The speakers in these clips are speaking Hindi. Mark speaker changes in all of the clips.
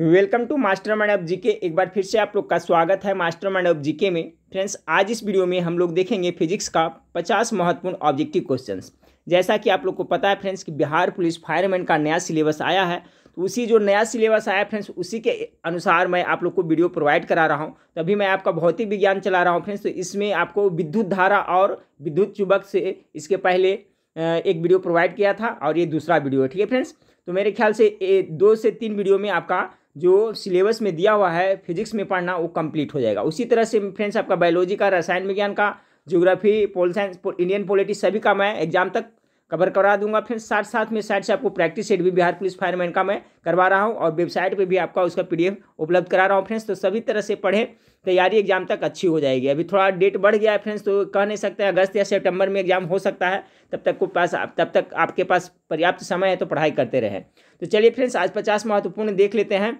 Speaker 1: welcome to master mind of GK एक बार फिर से आप लोग का स्वागत है मास्टर माइंड ऑफ जीके में फ्रेंड्स आज इस वीडियो में हम लोग देखेंगे फिजिक्स का 50 महत्वपूर्ण ऑब्जेक्टिव क्वेश्चंस जैसा कि आप लोग को पता है फ्रेंड्स कि बिहार पुलिस फायरमैन का नया सिलेबस आया है तो उसी जो नया सिलेबस आया फ्रेंड्स उसी के अनुसार मैं आप लोग को वीडियो प्रोवाइड करा रहा हूँ तो अभी मैं आपका भौतिक विज्ञान चला रहा हूँ फ्रेंड्स तो इसमें आपको विद्युत धारा और विद्युत चुबक से इसके पहले एक वीडियो प्रोवाइड किया था और ये दूसरा वीडियो है ठीक है फ्रेंड्स तो मेरे ख्याल से दो से तीन वीडियो में आपका जो सिलेबस में दिया हुआ है फिजिक्स में पढ़ना वो कंप्लीट हो जाएगा उसी तरह से फ्रेंड्स आपका बायोलॉजी का रसायन विज्ञान का geography pol science Indian politics सभी का मैं एग्जाम तक कवर करा दूंगा फिर साथ साथ में साइड से आपको प्रैक्टिस सेट भी बिहार पुलिस फायरमैन का मैं करवा रहा हूँ और वेबसाइट पे भी आपका उसका पीडीएफ उपलब्ध करा रहा हूँ फ्रेंड्स तो सभी तरह से पढ़ें तैयारी एग्जाम तक अच्छी हो जाएगी अभी थोड़ा डेट बढ़ गया है फ्रेंड्स तो कह नहीं सकते अगस्त या सितंबर में एग्जाम हो सकता है तब तक को पास तब तक आपके पास पर्याप्त समय है तो पढ़ाई करते रहें तो चलिए फ्रेंड्स आज पचास महत्वपूर्ण देख लेते हैं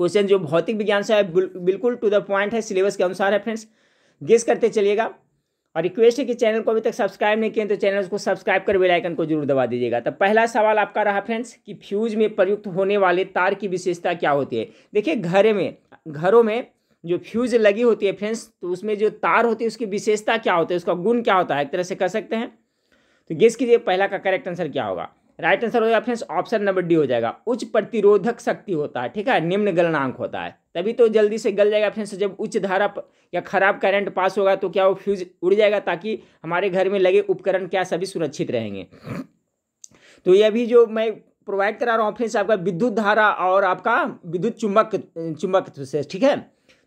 Speaker 1: क्वेश्चन जो भौतिक विज्ञान से है बिल्कुल टू द पॉइंट है सिलेबस के अनुसार है फ्रेंड्स गेस करते चलिएगा और रिक्वेस्ट है कि चैनल को अभी तक सब्सक्राइब नहीं किए तो चैनल को सब्सक्राइब कर बेल आइकन को जरूर दबा दीजिएगा तो पहला सवाल आपका रहा फ्रेंड्स कि फ्यूज में प्रयुक्त होने वाले तार की विशेषता क्या होती है देखिए घर में घरों में जो फ्यूज लगी होती है फ्रेंड्स तो उसमें जो तार होती है उसकी विशेषता क्या होती है उसका गुण क्या होता है एक तरह से कह सकते हैं तो गेस कीजिए पहला का करेक्ट आंसर क्या होगा राइट आंसर होगा फ्रेंड्स ऑप्शन नंबर डी हो जाएगा उच्च प्रतिरोधक शक्ति होता है ठीक है निम्न गलनांक होता है तभी तो जल्दी से गल जाएगा फ्रेंड्स जब उच्च धारा या खराब करंट पास होगा तो क्या वो फ्यूज उड़ जाएगा ताकि हमारे घर में लगे उपकरण क्या सभी सुरक्षित रहेंगे तो ये भी जो मैं प्रोवाइड करा रहा हूँ फ्रेंड्स आपका विद्युत धारा और आपका विद्युत चुंबक चुंबक से ठीक है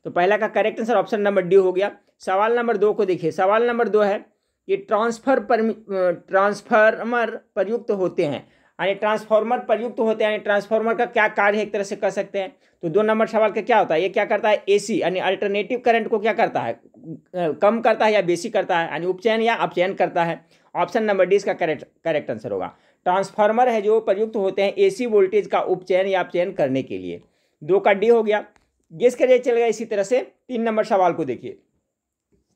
Speaker 1: तो पहला का correct answer option number D हो गया सवाल नंबर दो को देखिए सवाल नंबर दो है ये ट्रांसफर पर ट्रांसफार्मर प्रयुक्त होते हैं यानी ट्रांसफार्मर प्रयुक्त होते हैं यानी ट्रांसफार्मर का क्या कार्य एक तरह से कर सकते हैं तो दो नंबर सवाल का क्या होता है ये क्या करता है एसी यानी अल्टरनेटिव करंट को क्या करता है कम करता है या बेसी करता है यानी उपचयन या अपचयन करता है ऑप्शन नंबर डी इसका करेक्ट करेक्ट आंसर होगा ट्रांसफार्मर है जो प्रयुक्त होते हैं ए वोल्टेज का उपचयन या अपचयन करने के लिए दो का डी हो गया गेस करिए चल गया इसी तरह से तीन नंबर सवाल को देखिए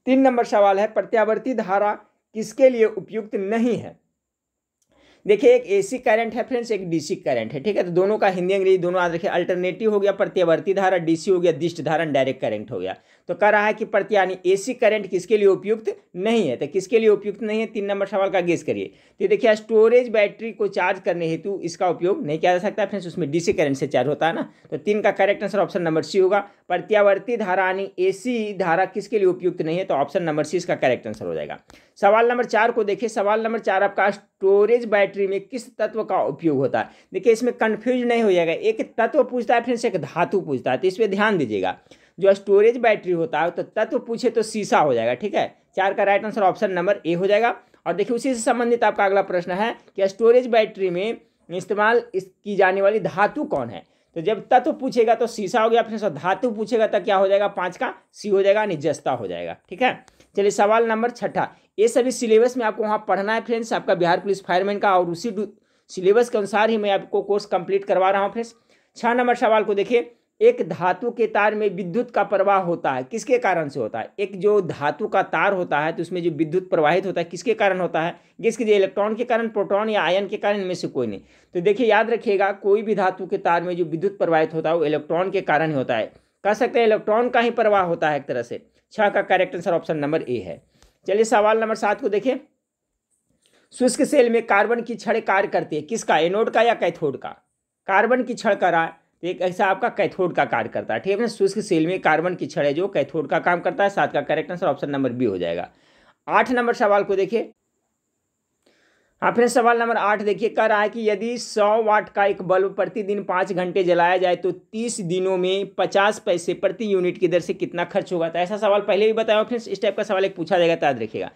Speaker 1: तीन नंबर सवाल है प्रत्यावर्ती धारा किसके लिए उपयुक्त नहीं है देखिए एक एसी करंट है फ्रेंड्स एक डीसी करंट है ठीक है तो दोनों का हिंदी अंग्रेजी दोनों याद रखिए अल्टरनेटिव हो गया प्रत्यावर्ती धारा डीसी हो गया दिष्ट धारा डायरेक्ट करंट हो गया तो कह रहा है कि प्रत्यानी एसी करंट किसके लिए उपयुक्त नहीं है तो किसके लिए उपयुक्त नहीं है तीन नंबर सवाल का गेस करिए तो देखिए स्टोरेज बैटरी को चार्ज करने हेतु इसका उपयोग नहीं किया जा सकता फ्रेंड्स उसमें डीसी करंट से चार्ज होता है ना तो तीन का correct answer option number C होगा प्रत्यावर्ती धारा यानी ए धारा किसके लिए उपयुक्त नहीं है तो ऑप्शन नंबर सी इसका करेक्ट आंसर हो जाएगा सवाल नंबर चार को देखिए सवाल नंबर चार आपका स्टोरेज बैटरी में किस तत्व का उपयोग होता है देखिए इसमें कन्फ्यूज नहीं हो जाएगा एक तत्व पूछता है फ्रेंड्स एक धातु पूछता है तो इस पर ध्यान दीजिएगा जो स्टोरेज बैटरी होता है तो तत्व पूछे तो शीशा हो जाएगा ठीक है चार का right answer option number A हो जाएगा और देखिए उसी से संबंधित आपका अगला प्रश्न है कि स्टोरेज बैटरी में इस्तेमाल इस की जाने वाली धातु कौन है तो जब तत्व तो पूछेगा तो शीशा हो गया फिर धातु पूछेगा तो क्या हो जाएगा पाँच का सी हो जाएगा निजस्ता हो जाएगा ठीक है चलिए सवाल नंबर छठा ये सभी सिलेबस में आपको वहाँ पढ़ना है फ्रेंड्स आपका बिहार पुलिस फायरमैन का और उसी सिलेबस के अनुसार ही मैं आपको कोर्स कंप्लीट करवा रहा हूँ फ्रेंड्स छः नंबर सवाल को देखिए एक धातु के तार में विद्युत का प्रवाह होता है किसके कारण से होता है एक जो धातु का तार होता है तो उसमें जो विद्युत प्रवाहित होता है किसके कारण होता है गैस कीजिए इलेक्ट्रॉन के कारण प्रोटॉन या आयन के कारण इनमें से कोई नहीं तो देखिए याद रखिएगा कोई भी धातु के तार में जो विद्युत प्रवाहित होता है वो इलेक्ट्रॉन के कारण ही होता है कह सकते हैं इलेक्ट्रॉन का ही प्रवाह होता है एक तरह से छः का correct answer option number A है चलिए सवाल नंबर सात को देखिए शुष्क सेल में कार्बन की छड़ कार्य करती है किसका एनोड का या कैथोड का कार्बन की छड़ करा एक ऐसा आपका कैथोड का कार्य करता है ठीक है शुष्क सेल में कार्बन की छड़ है जो कैथोड का काम करता है साथ का correct answer option number B हो जाएगा आठ नंबर सवाल को देखिए हाँ फिर सवाल नंबर आठ देखिए कह रहा है कि यदि सौ वाट का एक बल्ब प्रतिदिन पाँच घंटे जलाया जाए तो तीस दिनों में पचास पैसे प्रति यूनिट की दर से कितना खर्च होगा तो ऐसा सवाल पहले भी बताया फिर इस टाइप का सवाल एक पूछा जाएगा तो याद रखिएगा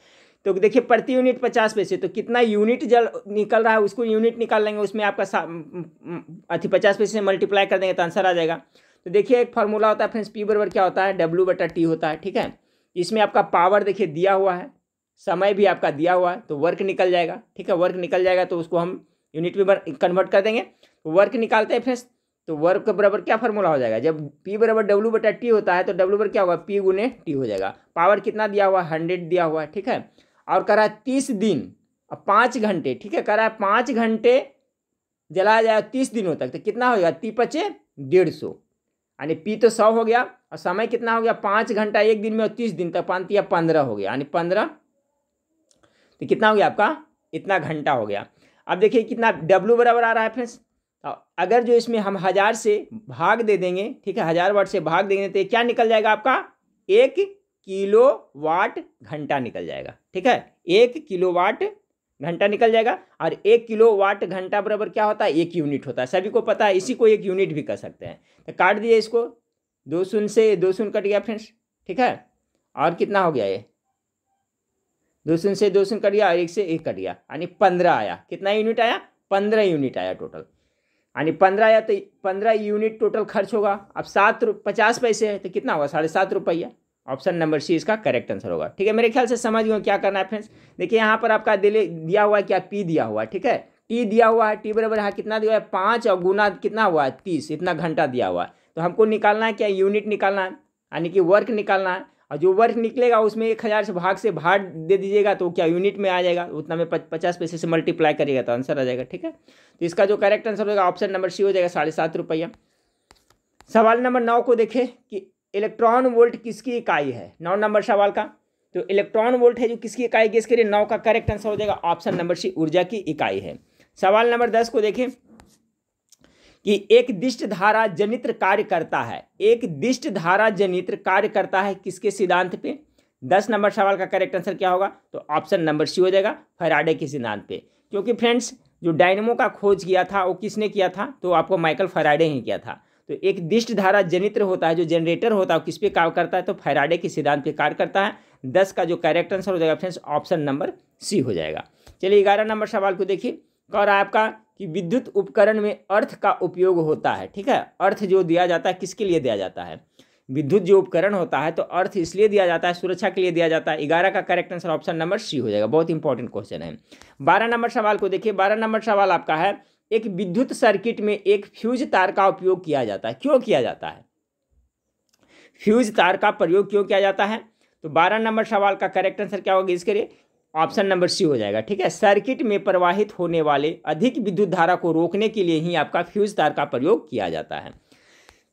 Speaker 1: तो देखिए प्रति यूनिट पचास पैसे तो कितना यूनिट जल निकल रहा है उसको यूनिट निकाल लेंगे उसमें आपका अथी पचास पैसे से मल्टीप्लाई कर देंगे तो आंसर आ जाएगा तो देखिए एक फार्मूला होता है फ्रेंड्स पी बराबर क्या होता है डब्ल्यू बटा टी होता है ठीक है इसमें आपका पावर देखिए दिया हुआ है समय भी आपका दिया हुआ है तो वर्क निकल जाएगा ठीक है वर्क निकल जाएगा तो उसको हम यूनिट में कन्वर्ट कर देंगे वर्क तो निकालते हैं फ्रेंड्स तो वर्क के बराबर क्या फॉर्मूला हो जाएगा जब पी बराबर डब्ल्यू बटा टी होता है तो डब्ल्यू बराबर क्या होगा पी गुने टी हो जाएगा पावर कितना दिया हुआ है हंड्रेड दिया हुआ है ठीक है और कह रहा है तीस दिन और पाँच घंटे ठीक है कह रहा है पाँच घंटे जलाया जाए तीस दिनों तक तो कितना हो गया ती पचे डेढ़ सौ यानी पी तो सौ हो गया और समय कितना हो गया पाँच घंटा एक दिन में और तीस दिन तक पानती या पंद्रह हो गया यानी पंद्रह तो कितना हो गया आपका इतना घंटा हो गया अब देखिए कितना डब्लू बराबर आ रहा है फ्रेंड्स तो अगर जो इसमें हम हज़ार से भाग दे देंगे ठीक है हज़ार वाट से भाग देंगे तो क्या निकल जाएगा आपका एक किलो वाट घंटा निकल जाएगा ठीक है एक किलोवाट घंटा निकल जाएगा और एक किलो वाट घंटा बराबर क्या होता है एक यूनिट होता है सभी को पता है इसी को एक यूनिट भी कह सकते हैं तो काट दिए इसको दो शून्य से दो शून्य कट गया फ्रेंड्स ठीक है और कितना हो गया ये दो शून्य से दो शून्य कट गया और एक से एक कट गया यानी पंद्रह आया कितना यूनिट आया पंद्रह यूनिट आया टोटल यानी पंद्रह आया तो पंद्रह यूनिट टोटल खर्च होगा अब सात पचास पैसे है तो कितना होगा साढ़े सात रुपया ऑप्शन नंबर सी इसका करेक्ट आंसर होगा ठीक है मेरे ख्याल से समझ गए क्या करना है फ्रेंड्स देखिए यहाँ पर आपका दिले दिया हुआ है क्या पी दिया हुआ ठीक है टी दिया हुआ है टी बराबर यहाँ कितना दिया हुआ है पाँच और गुना कितना हुआ है तीस इतना घंटा दिया हुआ है तो हमको निकालना है क्या यूनिट निकालना है यानी कि वर्क निकालना है और जो वर्क निकलेगा उसमें एक हज़ार से भाग से भाग दे दीजिएगा तो क्या यूनिट में आ जाएगा उतना में पचास पैसे से मल्टीप्लाई करिएगा तो आंसर आ जाएगा ठीक है तो इसका जो करेक्ट आंसर होगा ऑप्शन नंबर सी हो जाएगा साढ़े सात रुपया सवाल नंबर नौ को देखें कि इलेक्ट्रॉन वोल्ट किसकी इकाई है नौ नंबर सवाल का तो इलेक्ट्रॉन वोल्ट है जो किसकी इकाई इसके लिए नौ का करेक्ट आंसर हो जाएगा ऑप्शन नंबर सी ऊर्जा की इकाई है सवाल नंबर दस को देखें कि एक दिष्ट धारा जनित्र कार्य करता है एक दिष्ट धारा जनित्र कार्य करता है किसके सिद्धांत पे दस नंबर सवाल का करेक्ट आंसर क्या होगा तो ऑप्शन नंबर सी हो जाएगा फराडे के सिद्धांत पे क्योंकि फ्रेंड्स जो डायनमो का खोज किया था वो किसने किया था तो आपको माइकल फराडे ही किया था तो एक दिष्ट धारा जनित्र होता है जो जनरेटर होता है किस पे कार्य करता है तो फैराडे के सिद्धांत पे कार्य करता है दस का जो करेक्ट आंसर हो जाएगा फ्रेंड्स ऑप्शन नंबर सी हो जाएगा चलिए ग्यारह नंबर सवाल को देखिए कह रहा है आपका कि विद्युत उपकरण में अर्थ का उपयोग होता है ठीक है अर्थ जो दिया जाता है किसके लिए दिया जाता है विद्युत जो उपकरण होता है तो अर्थ इसलिए दिया जाता है सुरक्षा के लिए दिया जाता है ग्यारह का correct answer option number C हो जाएगा बहुत इंपॉर्टेंट क्वेश्चन है बारह नंबर सवाल को देखिए बारह नंबर सवाल आपका है एक विद्युत सर्किट में एक फ्यूज तार का उपयोग किया जाता है क्यों किया जाता है फ्यूज तार का प्रयोग क्यों किया जाता है तो बारह नंबर सवाल का करेक्ट आंसर क्या होगा इसके लिए ऑप्शन नंबर सी हो जाएगा ठीक है सर्किट में प्रवाहित होने वाले अधिक विद्युत धारा को रोकने के लिए ही आपका फ्यूज तार का प्रयोग किया जाता है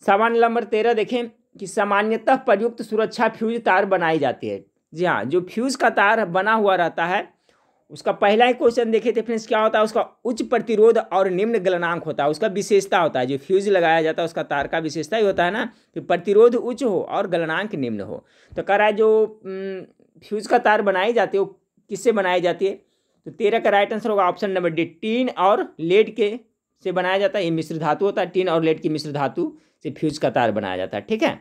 Speaker 1: सवाल नंबर तेरह देखें कि सामान्यतः प्रयुक्त सुरक्षा फ्यूज तार बनाई जाती है जी हाँ जो फ्यूज का तार बना हुआ रहता है उसका पहला ही क्वेश्चन देखे थे फ्रेंड्स क्या होता है उसका उच्च प्रतिरोध और निम्न गलनांक होता है उसका विशेषता होता है जो फ्यूज लगाया जाता है उसका तार का विशेषता ही होता है ना कि प्रतिरोध उच्च हो और गलनांक निम्न हो तो करा जो फ्यूज का तार बनाई जाती है वो किससे बनाई जाती है तो तेरह का राइट आंसर होगा ऑप्शन नंबर डी टीन और लेड के से बनाया जाता है ये मिश्र धातु होता है टीन और लेड की मिश्र धातु से फ्यूज का तार बनाया जाता है ठीक है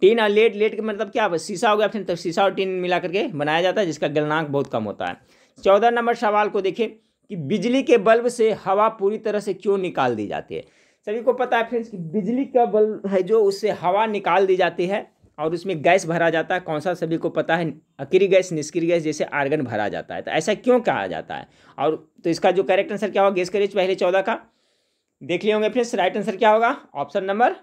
Speaker 1: टीन और लेट लेट का मतलब क्या शीशा हो गया फिर तो शीशा और टीन मिला करके बनाया जाता है जिसका गलनांक बहुत कम होता है चौदह नंबर सवाल को देखें कि बिजली के बल्ब से हवा पूरी तरह से क्यों निकाल दी जाती है सभी को पता है फ्रेंड्स कि बिजली का बल्ब है जो उससे हवा निकाल दी जाती है और उसमें गैस भरा जाता है कौन सा सभी को पता है अक्री गैस निष्क्रिय गैस जैसे आर्गन भरा जाता है तो ऐसा क्यों कहा जाता है और तो इसका जो करेक्ट आंसर क्या होगा गैस करिए पहले चौदह का देख लिए होंगे फ्रेंड्स राइट आंसर क्या होगा ऑप्शन नंबर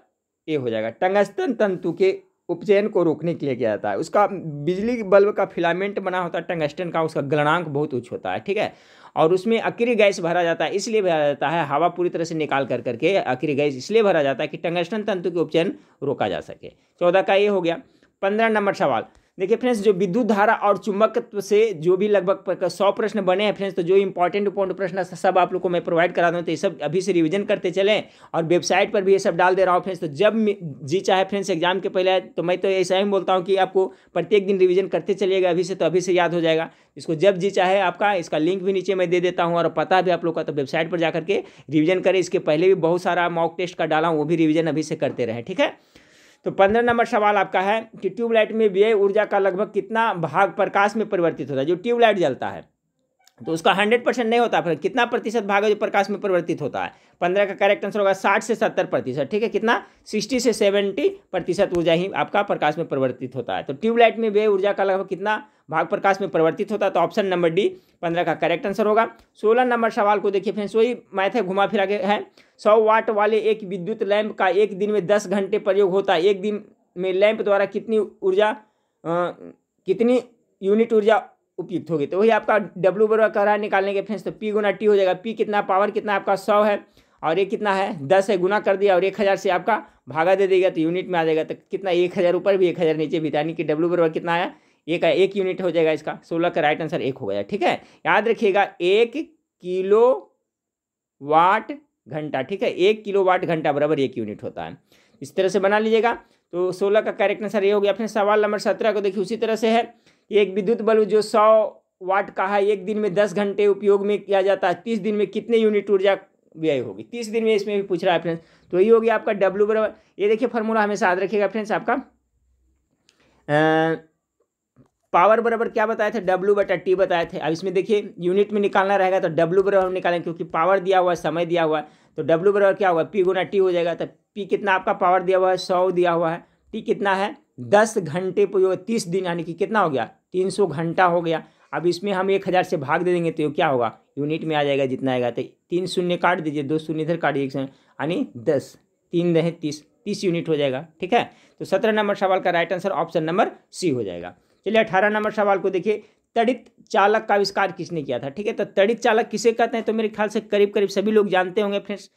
Speaker 1: ए हो जाएगा टंगस्तन तंतु के उपचयन को रोकने के लिए किया जाता है उसका बिजली बल्ब का फिलामेंट बना होता है टंगस्टन का उसका गलनांक बहुत उच्च होता है ठीक है और उसमें अक्री गैस भरा जाता है इसलिए भरा जाता है हवा पूरी तरह से निकाल कर करके अक्री गैस इसलिए भरा जाता है कि टंगस्टन तंतु के उपचयन रोका जा सके चौदह का ये हो गया पंद्रह नंबर सवाल देखिए फ्रेंड्स जो विद्युत धारा और चुंबकत्व से जो भी लगभग सौ प्रश्न बने हैं फ्रेंड्स तो जो इंपॉर्टेंट इंपॉर्टेंट प्रश्न सब आप लोग को मैं प्रोवाइड करा दूँ तो ये सब अभी से रिविजन करते चलें और वेबसाइट पर भी ये सब डाल दे रहा हूँ फ्रेंड्स तो जब जी चाहे फ्रेंड्स एग्जाम के पहले तो मैं तो ऐसा ही बोलता हूँ कि आपको प्रत्येक दिन रिविजन करते चलिएगा अभी से तो अभी से याद हो जाएगा इसको जब जी चाहे आपका इसका लिंक भी नीचे मैं दे देता हूँ और पता भी आप लोग का तो वेबसाइट पर जाकर के रिविजन करें इसके पहले भी बहुत सारा मॉक टेस्ट का डाला हूँ वो भी रिविजन अभी से करते रहे ठीक है तो पंद्रह नंबर सवाल आपका है कि ट्यूबलाइट में व्यय ऊर्जा का लगभग कितना भाग प्रकाश में परिवर्तित होता है जो ट्यूबलाइट जलता है तो उसका हंड्रेड परसेंट नहीं होता फिर कितना प्रतिशत भाग है जो प्रकाश में परिवर्तित होता है पंद्रह का करेक्ट आंसर होगा साठ से सत्तर प्रतिशत ठीक है कितना सिक्सटी से सेवेंटी प्रतिशत ऊर्जा ही आपका प्रकाश में परिवर्तित होता है तो ट्यूबलाइट में व्यय ऊर्जा का लगभग कितना भाग प्रकाश में परिवर्तित होता है तो ऑप्शन नंबर डी पंद्रह का करेक्ट आंसर होगा सोलह नंबर सवाल को देखिए फ्रेंड्स वही मैथ है घुमा फिरा के है सौ वाट वाले एक विद्युत लैंप का एक दिन में दस घंटे प्रयोग होता है एक दिन में लैंप द्वारा कितनी ऊर्जा कितनी यूनिट ऊर्जा उपयुक्त होगी तो वही आपका डब्ल्यू बराबर कह रहा है निकालने के फ्रेंड्स तो पी गुना टी हो जाएगा पी कितना पावर कितना आपका सौ है और ये कितना है दस है गुना कर दिया और एक हज़ार से आपका भागा दे देगा तो यूनिट में आ जाएगा तो कितना एक हज़ार ऊपर भी एक हज़ार नीचे भी तो यानी कि डब्ल्यू बराबर कितना आया एक है एक यूनिट हो जाएगा इसका सोलह का राइट आंसर एक हो गया ठीक है याद रखिएगा एक किलो वाट घंटा ठीक है एक किलो वाट घंटा बराबर एक यूनिट होता है इस तरह से बना लीजिएगा तो सोलह का करेक्ट आंसर ये हो गया अपने सवाल नंबर सत्रह को देखिए उसी तरह से है एक विद्युत बल्ब जो सौ वाट का है एक दिन में दस घंटे उपयोग में किया जाता है तीस दिन में कितने यूनिट ऊर्जा व्यय होगी तीस दिन में इसमें भी पूछ रहा है फ्रेंड्स तो ये हो गया आपका डब्ल्यू बराबर ये देखिए फॉर्मूला हमेशा याद रखिएगा फ्रेंड्स आपका पावर बराबर क्या बताए थे डब्ल्यू बटा टी बताए थे अब इसमें देखिए यूनिट में निकालना रहेगा तो डब्ल्यू बराबर निकालेंगे क्योंकि पावर दिया हुआ है समय दिया हुआ है तो डब्ल्यू बराबर क्या होगा पी गुना टी हो जाएगा तो पी कितना आपका पावर दिया हुआ है सौ दिया हुआ है टी कितना है दस घंटे पर तीस दिन यानी कि कितना हो गया तीन सौ घंटा हो गया अब इसमें हम एक हज़ार से भाग दे देंगे तो ये क्या होगा यूनिट में आ जाएगा जितना आएगा तो तीन शून्य काट दीजिए दो शून्य इधर काट दीजिए यानी दस तीन दहें तीस तीस यूनिट हो जाएगा ठीक है तो सत्रह नंबर सवाल का right answer option number C हो जाएगा चलिए अठारह नंबर सवाल को देखिए तड़ित चालक का आविष्कार किसने किया था ठीक है तो तड़ित चालक किसे कहते हैं तो मेरे ख्याल से करीब करीब सभी लोग जानते होंगे फ्रेंड्स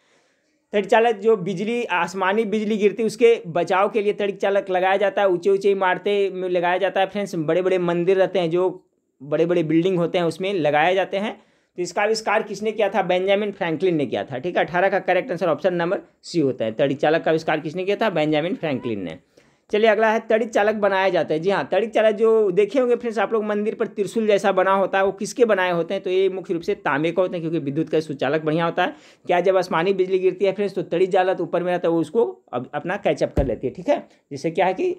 Speaker 1: तड़ित चालक जो बिजली आसमानी बिजली गिरती उसके बचाव के लिए तड़ित चालक लगाया जाता है ऊंचे ऊंचे इमारतें में लगाया जाता है फ्रेंड्स बड़े बड़े मंदिर रहते हैं जो बड़े बड़े बिल्डिंग होते हैं उसमें लगाए जाते हैं तो इसका आविष्कार किसने किया था बेंजामिन फ्रैंकलिन ने किया था ठीक है अठारह का correct answer option number C होता है तड़ित चालक का आविष्कार किसने किया था बेंजामिन फ्रैंकलिन ने चलिए अगला है तड़ित चालक बनाया जाता है जी हाँ तड़ित चालक जो देखे होंगे फ्रेंड्स आप लोग मंदिर पर त्रिशूल जैसा बना होता है वो किसके बनाए होते हैं तो ये मुख्य रूप से तांबे का होते हैं क्योंकि विद्युत का सुचालक बढ़िया होता है क्या जब आसमानी बिजली गिरती है फ्रेंड्स तो तड़ित चालक ऊपर में रहता है वो उसको अब अपना कैचअप कर लेती है ठीक है जिससे क्या है कि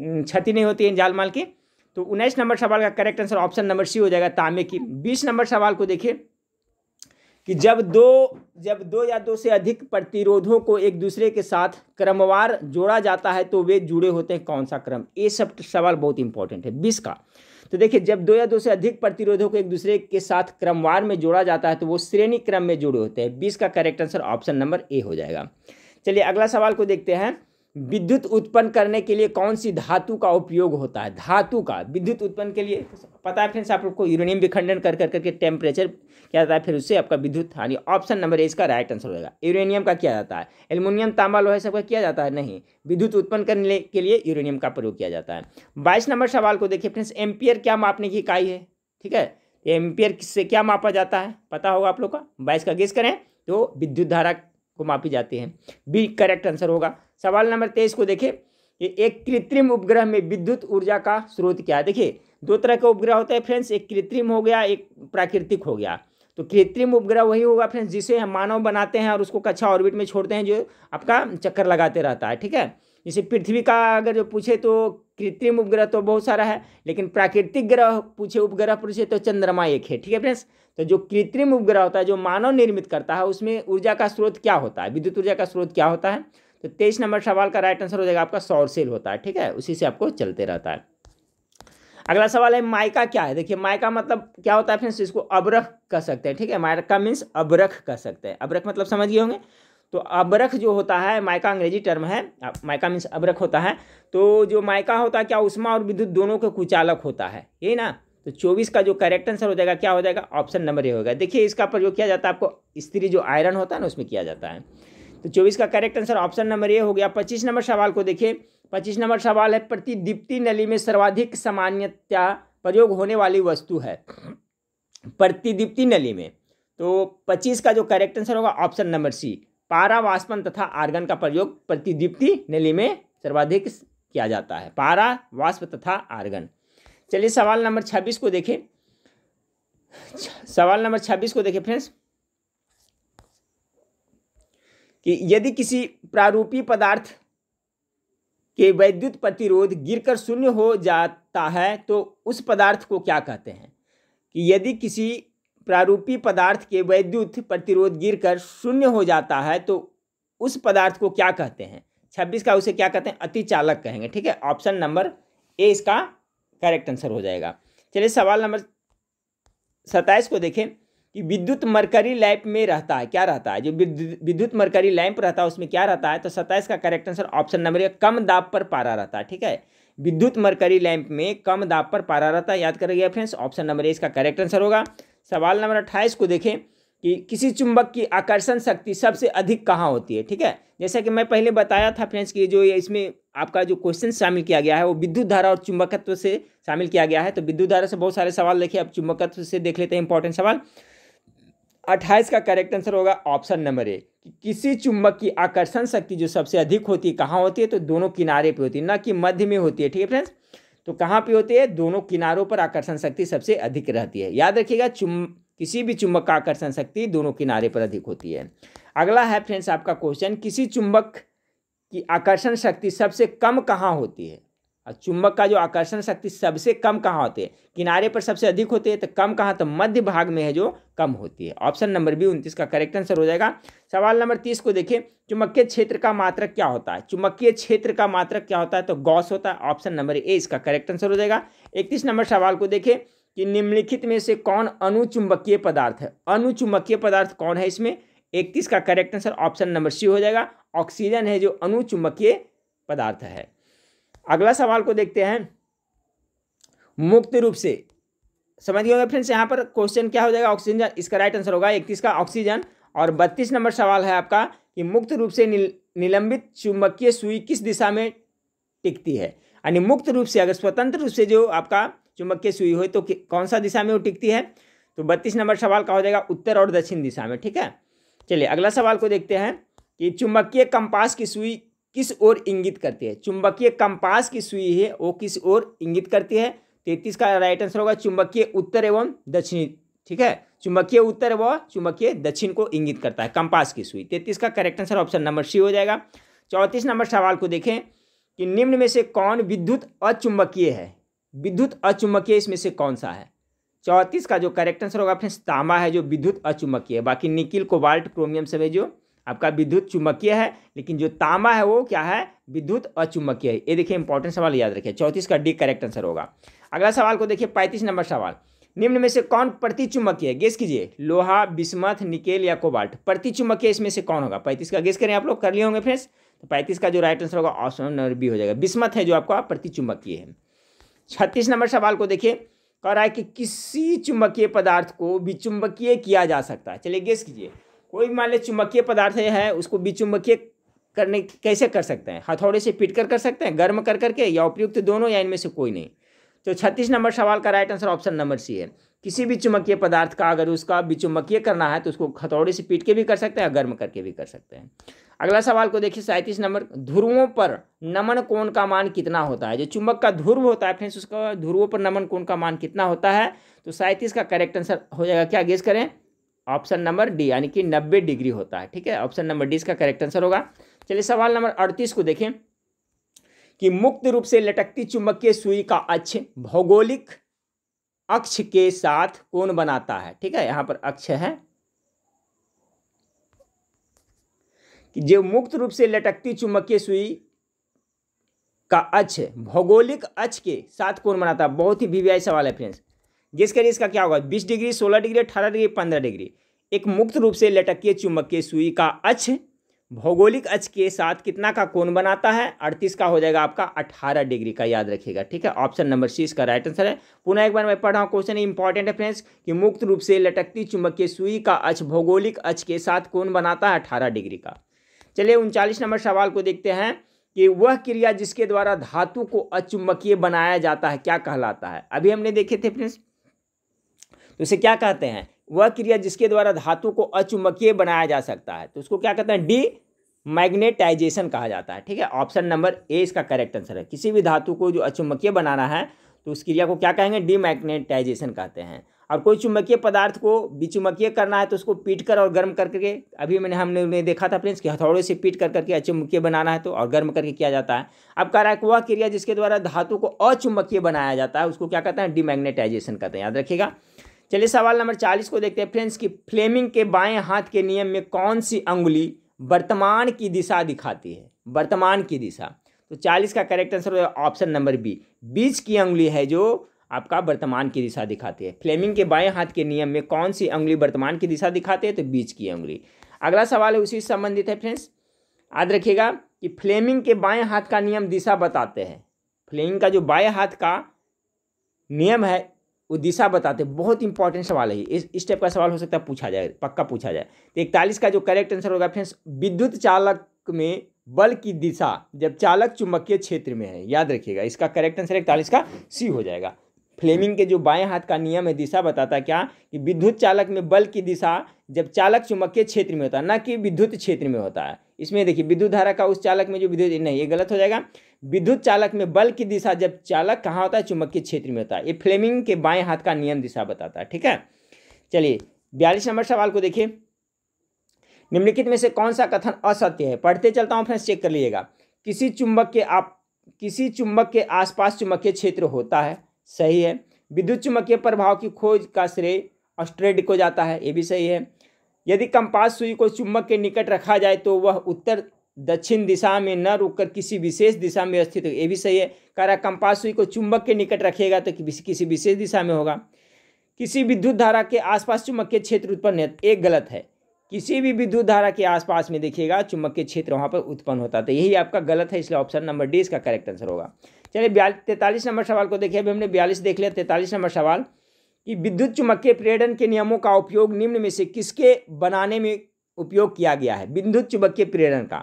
Speaker 1: क्षति नहीं होती है जाल माल की तो उन्नीस नंबर सवाल का correct answer option number C हो जाएगा तांबे की बीस नंबर सवाल को देखिए कि जब दो जब दो या दो से अधिक प्रतिरोधों को एक दूसरे के साथ क्रमवार जोड़ा जाता है तो वे जुड़े होते हैं कौन सा क्रम ये सब सवाल बहुत इंपॉर्टेंट है बीस का तो देखिए जब दो या दो से अधिक प्रतिरोधों को एक दूसरे के साथ क्रमवार में जोड़ा जाता है तो वो श्रेणी क्रम में जुड़े होते हैं बीस का correct answer option number A हो जाएगा चलिए अगला सवाल को देखते हैं विद्युत उत्पन्न करने के लिए कौन सी धातु का उपयोग होता है धातु का विद्युत उत्पन्न के लिए पता है फ्रेंड्स आप लोग को यूरेनियम विखंडन कर कर करके टेम्परेचर किया जाता है फिर उससे आपका विद्युत हानि ऑप्शन नंबर ए इसका राइट आंसर होगा यूरेनियम का किया जाता है एल्युमिनियम तांबा लोहे सबका किया जाता है नहीं विद्युत उत्पन्न करने के लिए यूरेनियम का प्रयोग किया जाता है बाईस नंबर सवाल को देखिए फ्रेंड्स एम्पियर क्या मापने की इकाई है ठीक है एम्पियर किससे क्या मापा जाता है पता होगा आप लोग का बाईस का गेस करें तो विद्युत धारा को मापी जाती है बी करेक्ट आंसर होगा सवाल नंबर तेईस को देखिए ये एक कृत्रिम उपग्रह में विद्युत ऊर्जा का स्रोत क्या है देखिए दो तरह का उपग्रह होता है फ्रेंड्स एक कृत्रिम हो गया एक प्राकृतिक हो गया तो कृत्रिम उपग्रह वही होगा फ्रेंड्स जिसे हम मानव बनाते हैं और उसको कक्षा ऑर्बिट में छोड़ते हैं जो आपका चक्कर लगाते रहता है ठीक है जैसे पृथ्वी का अगर जो पूछे तो कृत्रिम उपग्रह तो बहुत सारा है लेकिन प्राकृतिक ग्रह पूछे उपग्रह पूछे तो चंद्रमा एक है ठीक है फ्रेंड्स तो जो कृत्रिम उपग्रह होता है जो मानव निर्मित करता है उसमें ऊर्जा का स्रोत क्या होता है विद्युत ऊर्जा का स्रोत क्या होता है तो तेईस नंबर सवाल का राइट आंसर हो जाएगा आपका सौर सेल होता है ठीक है उसी से आपको चलते रहता है अगला सवाल है माइका क्या है देखिए माइका मतलब क्या होता है फ्रेंड्स इसको अबरख कह सकते हैं ठीक है माइका मीन्स अबरख कह सकते हैं अबरख मतलब समझ गए होंगे तो अबरख जो होता है माइका अंग्रेजी टर्म है माइका मीन्स अबरख होता है तो जो माइका होता है क्या उष्मा और विद्युत दोनों का कुचालक होता है ये ना तो 24 का जो करेक्ट आंसर हो जाएगा क्या हो जाएगा ऑप्शन नंबर ए होगा देखिए इसका प्रयोग किया जाता है आपको स्त्री जो आयरन होता है ना उसमें किया जाता है तो 24 का correct answer option number A हो गया 25 नंबर सवाल को देखिए 25 नंबर सवाल है प्रतिदीप्ति नली में सर्वाधिक सामान्यता प्रयोग होने वाली वस्तु है प्रतिदीप्ति नली में तो पच्चीस का जो करेक्ट आंसर होगा ऑप्शन नंबर सी पारावाष्पन तथा आर्गन का प्रयोग प्रतिदीप्ति नली में सर्वाधिक किया जाता है पारा वाष्प तथा आर्गन चलिए सवाल नंबर छब्बीस को देखें सवाल नंबर छब्बीस को देखें फ्रेंड्स कि यदि किसी प्रारूपी पदार्थ के वैद्युत प्रतिरोध गिरकर शून्य हो जाता है तो उस पदार्थ को क्या कहते हैं कि यदि किसी प्रारूपी पदार्थ के वैद्युत प्रतिरोध गिरकर शून्य हो जाता है तो उस पदार्थ को क्या कहते हैं छब्बीस का उसे क्या कहते हैं अति चालक कहेंगे ठीक है ऑप्शन नंबर ए इसका करेक्ट आंसर हो जाएगा चलिए सवाल नंबर सत्ताईस को देखें कि विद्युत मरकरी लैंप में रहता है क्या रहता है जो विद्युत मरकरी लैंप रहता है उसमें क्या रहता है तो सत्ताईस का correct answer option number A कम दाब पर पारा रहता है ठीक है विद्युत मरकरी लैंप में कम दाब पर पारा रहता है याद करिएगा फ्रेंड्स ऑप्शन नंबर ए इसका करेक्ट आंसर होगा सवाल नंबर अट्ठाईस को देखें कि किसी चुंबक की आकर्षण शक्ति सबसे अधिक कहाँ होती है ठीक है जैसा कि मैं पहले बताया था फ्रेंड्स कि जो इसमें आपका जो क्वेश्चन शामिल किया गया है वो विद्युत धारा और चुंबकत्व से शामिल किया गया है तो विद्युत धारा से बहुत सारे सवाल देखिए अब चुंबकत्व से देख लेते हैं इंपॉर्टेंट सवाल अट्ठाईस का करेक्ट आंसर होगा ऑप्शन नंबर ए कि किसी चुंबक की आकर्षण शक्ति जो सबसे अधिक होती है कहाँ होती है तो दोनों किनारे पर होती है न कि मध्य में होती है ठीक है फ्रेंड्स तो कहाँ पे होते हैं दोनों किनारों पर आकर्षण शक्ति सबसे अधिक रहती है याद रखिएगा चुम किसी भी चुंबक का आकर्षण शक्ति दोनों किनारे पर अधिक होती है अगला है फ्रेंड्स आपका क्वेश्चन किसी चुंबक की आकर्षण शक्ति सबसे कम कहाँ होती है और चुंबक का जो आकर्षण शक्ति सबसे कम कहाँ होते हैं किनारे पर सबसे अधिक होते हैं तो कम कहाँ तो मध्य भाग में है जो कम होती है ऑप्शन नंबर बी उनतीस का करेक्ट आंसर हो जाएगा सवाल नंबर तीस को देखिए चुंबकीय क्षेत्र का मात्रक क्या होता है चुंबकीय क्षेत्र का मात्रक क्या होता है तो गौस होता है ऑप्शन नंबर ए इसका करेक्ट आंसर हो जाएगा इकतीस नंबर सवाल को देखें कि निम्नलिखित में से कौन अनुचुंबकीय पदार्थ है अनुचुंबकीय पदार्थ कौन है इसमें इकतीस का correct answer option number C हो जाएगा ऑक्सीजन है जो अनुचुंबकीय पदार्थ है अगला सवाल को देखते हैं मुक्त रूप से समझ गए फ्रेंड्स यहाँ पर क्वेश्चन क्या हो जाएगा ऑक्सीजन इसका राइट आंसर होगा इकतीस का ऑक्सीजन और बत्तीस नंबर सवाल है आपका कि मुक्त रूप से निल, निलंबित चुंबकीय सुई किस दिशा में टिकती है यानी मुक्त रूप से अगर स्वतंत्र रूप से जो आपका चुंबकीय सुई हो तो कौन सा दिशा में वो टिकती है तो बत्तीस नंबर सवाल का हो जाएगा उत्तर और दक्षिण दिशा में ठीक है चलिए अगला सवाल को देखते हैं कि चुंबकीय कंपास की सुई किस ओर इंगित करती है चुंबकीय कंपास की सुई है वो किस ओर इंगित करती है तैतीस का राइट आंसर होगा चुंबकीय उत्तर एवं दक्षिणी ठीक है चुंबकीय उत्तर व चुंबकीय दक्षिण को इंगित करता है कंपास की सुई तैतीस का correct answer option number C हो जाएगा चौंतीस नंबर सवाल को देखें कि निम्न में से कौन विद्युत अचुंबकीय है विद्युत अचुंबकीय इसमें से कौन सा है चौंतीस का जो करेक्ट आंसर होगा फ्रेंड्स तांबा है जो विद्युत अचुंबकीय है बाकी निकिल कोबाल्ट क्रोमियम सब है जो आपका विद्युत चुंबकीय है लेकिन जो तांबा है वो क्या है विद्युत अचुंबकीय है ये देखिए इंपॉर्टेंट सवाल याद रखिए चौंतीस का डी करेक्ट आंसर होगा अगला सवाल को देखिए पैंतीस नंबर सवाल निम्न में से कौन प्रति है गेस कीजिए लोहा बिस्मथ निकेल या कोबाल्ट प्रति चुंबकीय इसमें से कौन होगा पैंतीस का गेस करें आप लोग कर लिए होंगे फ्रेंड्स तो पैंतीस का जो राइट आंसर होगा ऑप्शन नंबर बी हो जाएगा बिस्मत है जो आपका चुंबकीय है छत्तीस नंबर सवाल को देखिए कह रहा है कि किसी चुंबकीय पदार्थ को विचुंबकीय किया जा सकता है चलिए गेस कीजिए कोई मान लें चुंबकीय पदार्थ है उसको विचुंबकीय करने कैसे कर सकते हैं हथौड़े से पीट कर कर सकते हैं गर्म कर करके या उपयुक्त दोनों या इनमें से कोई नहीं तो छत्तीस नंबर सवाल का right answer option number C है किसी भी चुंबकीय पदार्थ का अगर उसका विचुंबकीय करना है तो उसको हथौड़े से पीट के भी कर सकते हैं गर्म करके भी कर सकते हैं अगला सवाल को देखिए सैंतीस नंबर ध्रुवों पर नमन कोण का मान कितना होता है जो चुंबक का ध्रुव होता है फ्रेंड्स उसका ध्रुवों पर नमन कोण का मान कितना होता है तो सैंतीस का करेक्ट आंसर हो जाएगा क्या गेस करें ऑप्शन नंबर डी यानी कि नब्बे डिग्री होता है ठीक है ऑप्शन नंबर डी इसका करेक्ट आंसर होगा चलिए सवाल नंबर अड़तीस को देखें कि मुक्त रूप से लटकती चुंबकीय सुई का अक्ष भौगोलिक अक्ष के साथ कौन बनाता है ठीक है यहां पर अक्ष है कि जो मुक्त रूप से लटकती चुंबकीय सुई का अक्ष भौगोलिक अक्ष के साथ कौन बनाता है बहुत ही बीवीआई सवाल है फ्रेंड्स जिसके लिए इसका क्या होगा बीस डिग्री सोलह डिग्री अठारह डिग्री पंद्रह डिग्री एक मुक्त रूप से लटकीय के सुई का अक्ष भौगोलिक अक्ष के साथ कितना का कोण बनाता है अड़तीस का हो जाएगा आपका अठारह डिग्री का याद रखिएगा ठीक है ऑप्शन नंबर सी इसका राइट आंसर है पुनः एक बार मैं पढ़ रहा हूँ क्वेश्चन इंपॉर्टेंट है फ्रेंड्स कि मुक्त रूप से लटकती के सुई का अक्ष भौगोलिक अक्ष के साथ कौन बनाता है अठारह डिग्री का चलिए उनचालीस नंबर सवाल को देखते हैं कि वह क्रिया जिसके द्वारा धातु को अचुंबकीय बनाया जाता है क्या कहलाता है अभी हमने देखे थे फ्रेंड्स तो इसे क्या कहते हैं वह क्रिया जिसके द्वारा धातु को अचुमकीय बनाया जा सकता है तो उसको क्या कहते हैं डी मैग्नेटाइजेशन कहा जाता है ठीक है ऑप्शन नंबर ए इसका करेक्ट आंसर है किसी भी धातु को जो अचुम्बकीय बनाना है तो उस क्रिया को क्या कहेंगे डीमैग्नेटाइजेशन कहते हैं और कोई चुम्बकीय पदार्थ को बिचुमकीय करना है तो उसको पीट कर और गर्म करके अभी मैंने हमने उन्हें देखा था फ्रेंड्स कि हथौड़े से पीट कर करके अचुमकीय बनाना है तो और गर्म करके किया जाता है अब कह रहा है कि वह क्रिया जिसके द्वारा धातु को अचुम्बकीय बनाया जाता है उसको क्या कहते हैं डीमैग्नेटाइजेशन कहते हैं याद रखिएगा चलिए सवाल नंबर चालीस को देखते हैं फ्रेंड्स कि फ्लेमिंग के बाएं हाथ के नियम में कौन सी अंगुली वर्तमान की दिशा दिखाती है वर्तमान की दिशा तो चालीस का correct answer option number B बीच की अंगुली है जो आपका वर्तमान की दिशा दिखाती है फ्लेमिंग के बाएं हाथ के नियम में कौन सी अंगुली वर्तमान की दिशा दिखाती है तो बीच की अंगुली अगला सवाल है उसी संबंधित है फ्रेंड्स याद रखिएगा कि फ्लेमिंग के बाएं हाथ का नियम दिशा बताते हैं फ्लेमिंग का जो बाएं हाथ का नियम है वो दिशा बताते हैं बहुत इंपॉर्टेंट सवाल है इस इस टाइप का सवाल हो सकता है पूछा जाए पक्का पूछा जाए तो इकतालीस का जो करेक्ट आंसर होगा फ्रेंड्स विद्युत चालक में बल की दिशा जब चालक चुंबकीय क्षेत्र में है याद रखिएगा इसका करेक्ट आंसर इकतालीस का सी हो जाएगा फ्लेमिंग के जो बाएं हाथ का नियम है दिशा बताता क्या कि विद्युत चालक में बल की दिशा जब चालक चुंबकीय क्षेत्र में होता है ना कि विद्युत क्षेत्र में होता है इसमें देखिए विद्युत धारा का उस चालक में जो विद्युत नहीं ये गलत हो जाएगा विद्युत चालक में बल की दिशा जब चालक कहाँ होता है के क्षेत्र में होता है ये फ्लेमिंग के बाएं हाथ का नियम दिशा बताता है ठीक है चलिए बयालीस नंबर सवाल को देखिए निम्नलिखित में से कौन सा कथन असत्य है पढ़ते चलता हूँ फ्रेंड्स चेक कर लीजिएगा किसी चुंबक के आप किसी चुंबक के आसपास चुंबकीय क्षेत्र होता है सही है विद्युत चुंबकीय प्रभाव की खोज का श्रेय ऑस्ट्रेड को जाता है ये भी सही है यदि कंपास सुई को चुम्बक के निकट रखा जाए तो वह उत्तर दक्षिण दिशा में न रुककर किसी विशेष दिशा में स्थित ये भी सही है कह रहा कंपास सुई को चुंबक के निकट रखेगा तो किसी विशेष दिशा में होगा किसी विद्युत धारा के आसपास चुंबकीय क्षेत्र उत्पन्न है तो एक गलत है किसी भी विद्युत धारा के आसपास में देखिएगा चुंबकीय क्षेत्र वहाँ पर उत्पन्न होता है तो यही आपका गलत है इसलिए ऑप्शन नंबर डी इसका करेक्ट आंसर होगा चलिए बयालीस तैंतालीस नंबर सवाल को देखिए अभी हमने बयालीस देख लिया तैंतालीस नंबर सवाल कि विद्युत चुम्बकीय प्रेरण के नियमों का उपयोग निम्न में से किसके बनाने में उपयोग किया गया है विद्युत चुम्बकीय प्रेरण का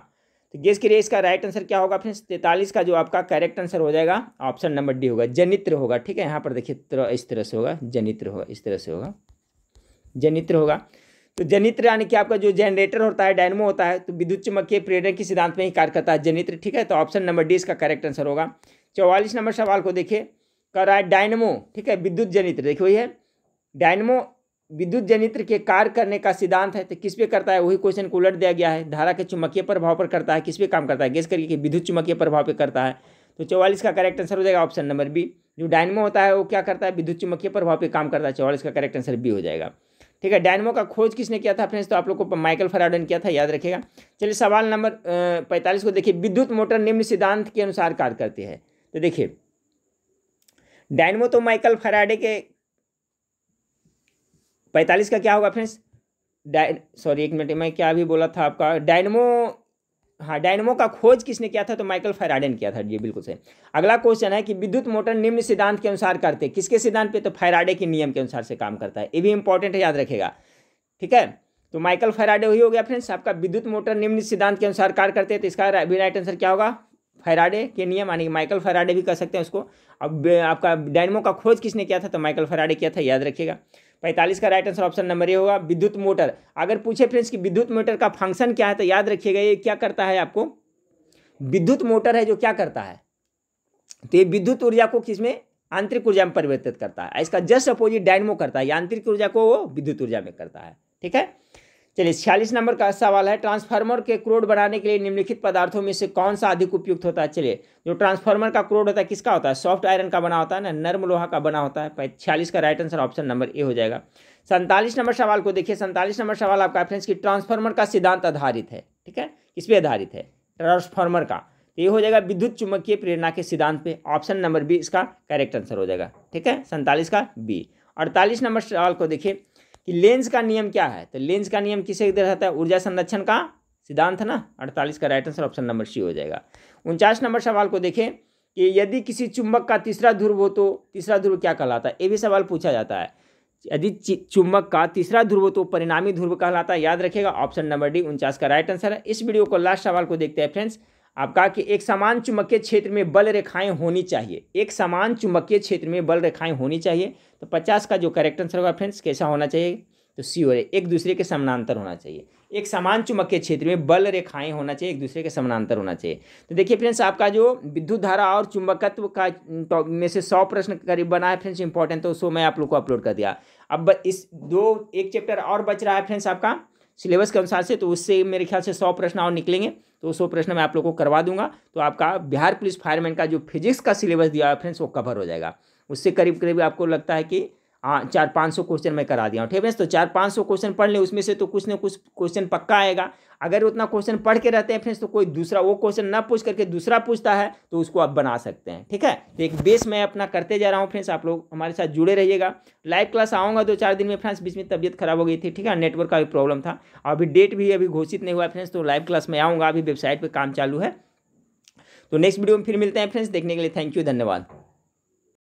Speaker 1: तो गेस लिए इसका राइट आंसर क्या होगा फ्रेंड्स तैतालीस का जो आपका करेक्ट आंसर हो जाएगा ऑप्शन नंबर डी होगा जनित्र होगा ठीक है यहाँ पर देखिए इस तरह से होगा जनित्र होगा इस तरह से होगा जनित्र होगा तो जनित्र यानी कि आपका जो जनरेटर होता है डायनमो होता है तो विद्युत चुम्बकीय प्रेरण के सिद्धांत में ही कार्य करता है जनित्र ठीक है तो ऑप्शन नंबर डी इसका करेक्ट आंसर होगा चौवालीस नंबर सवाल को देखिए कर रहा है डायनमो ठीक है विद्युत जनित्र देखिए वही है डायनमो विद्युत जनित्र के कार्य करने का सिद्धांत है तो किस पे करता है वही क्वेश्चन को उलट दिया गया है धारा के चुम्बकीय प्रभाव पर करता है किस पे काम करता है गैस करिए कि विद्युत चुम्बकीय प्रभाव पे करता है तो चौवालीस का करेक्ट आंसर हो जाएगा ऑप्शन नंबर बी जो डायनमो होता है वो क्या करता है विद्युत चुम्बकीय प्रभाव पर काम करता है चौवालीस का करेक्ट आंसर बी हो जाएगा ठीक है डायनमो का खोज किसने किया था फ्रेंड्स तो आप लोग को माइकल फराडन किया था याद रखेगा चलिए सवाल नंबर पैंतालीस को देखिए विद्युत मोटर निम्न सिद्धांत के अनुसार कार्य करती है तो देखिए डायनमो तो माइकल फराडे के पैंतालीस का क्या होगा फ्रेंड्स सॉरी एक मिनट मैं क्या भी बोला था आपका डायनमो हाँ डायनमो का खोज किसने किया था तो माइकल फैराडे ने किया था ये बिल्कुल सही अगला क्वेश्चन है कि विद्युत मोटर निम्न सिद्धांत के अनुसार करते किसके सिद्धांत पे तो फैराडे के नियम के अनुसार से काम करता है ये भी इंपॉर्टेंट है याद रखेगा ठीक है तो माइकल फैराडे वही हो गया फ्रेंड्स आपका विद्युत मोटर निम्न सिद्धांत के अनुसार कार्य करते हैं तो इसका राइट आंसर क्या होगा फैराडे के नियम यानी माइकल फैराडे भी कह सकते हैं उसको अब आपका डायनमो का खोज किसने किया था तो माइकल फैराडे किया था याद रखिएगा पैंतालीस का right answer option number A होगा विद्युत मोटर अगर पूछे फ्रेंड्स कि विद्युत मोटर का फंक्शन क्या है तो याद रखिएगा ये क्या करता है आपको विद्युत मोटर है जो क्या करता है तो ये विद्युत ऊर्जा को किसमें आंतरिक ऊर्जा में परिवर्तित करता है इसका जस्ट अपोजिट डायनमो करता है यांत्रिक ऊर्जा को वो विद्युत ऊर्जा में करता है ठीक है चलिए छियालीस नंबर का सवाल है ट्रांसफार्मर के क्रोड बनाने के लिए निम्नलिखित पदार्थों में से कौन सा अधिक उपयुक्त होता है चलिए जो ट्रांसफार्मर का क्रोड होता है किसका होता है सॉफ्ट आयरन का बना होता है ना नर्म लोहा का बना होता है छियालीस का right answer option number A हो जाएगा सैंतालीस नंबर सवाल को देखिए सैंतालीस नंबर सवाल आपका फ्रेंड्स की ट्रांसफार्मर का सिद्धांत आधारित है ठीक है किस पर आधारित है ट्रांसफार्मर का तो ये हो जाएगा विद्युत चुम्बकीय प्रेरणा के सिद्धांत पे ऑप्शन नंबर बी इसका करेक्ट आंसर हो जाएगा ठीक है सैंतालीस का बी अड़तालीस नंबर सवाल को देखिए कि लेंस का नियम क्या है तो लेंस का नियम किसे रहता है ऊर्जा संरक्षण का सिद्धांत है ना अड़तालीस का right answer option number C हो जाएगा उनचास नंबर सवाल को देखें कि यदि किसी चुंबक का तीसरा ध्रुव हो तो तीसरा ध्रुव क्या कहलाता है ये भी सवाल पूछा जाता है यदि चुंबक का तीसरा ध्रुव तो परिणामी ध्रुव कहलाता है याद रखेगा ऑप्शन नंबर डी उनचास का राइट आंसर है इस वीडियो को लास्ट सवाल को देखते हैं फ्रेंड्स आप कहा कि एक समान चुंबकीय क्षेत्र में बल रेखाएं होनी चाहिए एक समान चुंबकीय क्षेत्र में बल रेखाएं होनी चाहिए तो पचास का जो करेक्ट आंसर होगा फ्रेंड्स कैसा होना चाहिए तो सी और एक दूसरे के समानांतर होना चाहिए एक समान चुंबकीय क्षेत्र में बल रेखाएं होना चाहिए एक दूसरे के समानांतर होना चाहिए तो देखिए फ्रेंड्स आपका जो विद्युत धारा और चुंबकत्व का तो में से सौ प्रश्न करीब बना है फ्रेंड्स इंपॉर्टेंट तो सो मैं आप लोग को अपलोड कर दिया अब इस दो एक चैप्टर और बच रहा है फ्रेंड्स आपका सिलेबस के अनुसार से तो उससे मेरे ख्याल से सौ प्रश्न और निकलेंगे तो सौ प्रश्न मैं आप लोग को करवा दूंगा तो आपका बिहार पुलिस फायरमैन का जो फिजिक्स का सिलेबस दिया है फ्रेंड्स वो कवर हो जाएगा उससे करीब करीब आपको लगता है कि हाँ चार पाँच सौ क्वेश्चन मैं करा दिया ठीक है तो चार पाँच सौ क्वेश्चन पढ़ लें उसमें से तो कुछ ना कुछ क्वेश्चन पक्का आएगा अगर उतना क्वेश्चन पढ़ के रहते हैं फ्रेंड्स तो कोई दूसरा वो क्वेश्चन ना पूछ करके दूसरा पूछता है तो उसको आप बना सकते हैं ठीक है तो एक बेस मैं अपना करते जा रहा हूँ फ्रेंड्स आप लोग हमारे साथ जुड़े रहिएगा लाइव क्लास आऊँगा दो चार दिन में फ्रेंड्स बीच में तबियत खराब हो गई थी ठीक है नेटवर्क का भी प्रॉब्लम था अभी डेट भी अभी घोषित नहीं हुआ फ्रेंड्स तो लाइव क्लास में आऊँगा अभी वेबसाइट पर काम चालू है तो नेक्स्ट वीडियो में फिर मिलते हैं फ्रेंड्स देखने के लिए थैंक यू धन्यवाद